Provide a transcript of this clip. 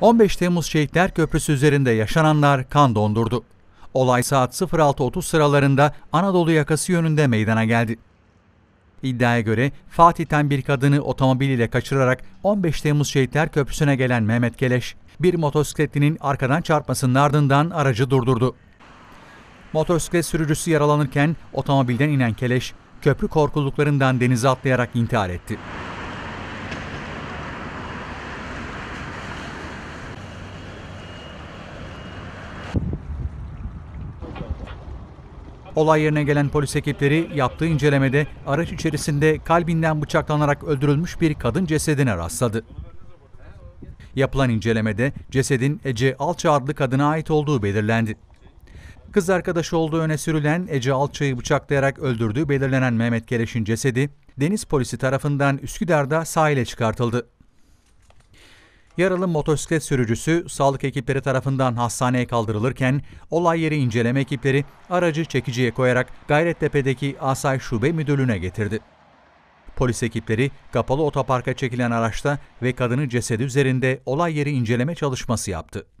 15 Temmuz Şehitler Köprüsü üzerinde yaşananlar kan dondurdu. Olay saat 06.30 sıralarında Anadolu yakası yönünde meydana geldi. İddiaya göre Fatih'ten bir kadını otomobiliyle kaçırarak 15 Temmuz Şehitler Köprüsü'ne gelen Mehmet Keleş, bir motosikletinin arkadan çarpmasının ardından aracı durdurdu. Motosiklet sürücüsü yaralanırken otomobilden inen Keleş, köprü korkuluklarından denize atlayarak intihar etti. Olay yerine gelen polis ekipleri yaptığı incelemede araç içerisinde kalbinden bıçaklanarak öldürülmüş bir kadın cesedine rastladı. Yapılan incelemede cesedin Ece Alça adlı kadına ait olduğu belirlendi. Kız arkadaşı olduğu öne sürülen Ece Alça'yı bıçaklayarak öldürdüğü belirlenen Mehmet Keleş'in cesedi, deniz polisi tarafından Üsküdar'da sahile çıkartıldı. Yaralı motosiklet sürücüsü sağlık ekipleri tarafından hastaneye kaldırılırken olay yeri inceleme ekipleri aracı çekiciye koyarak Gayrettepe'deki Asay Şube Müdürlüğü'ne getirdi. Polis ekipleri kapalı otoparka çekilen araçta ve kadının cesedi üzerinde olay yeri inceleme çalışması yaptı.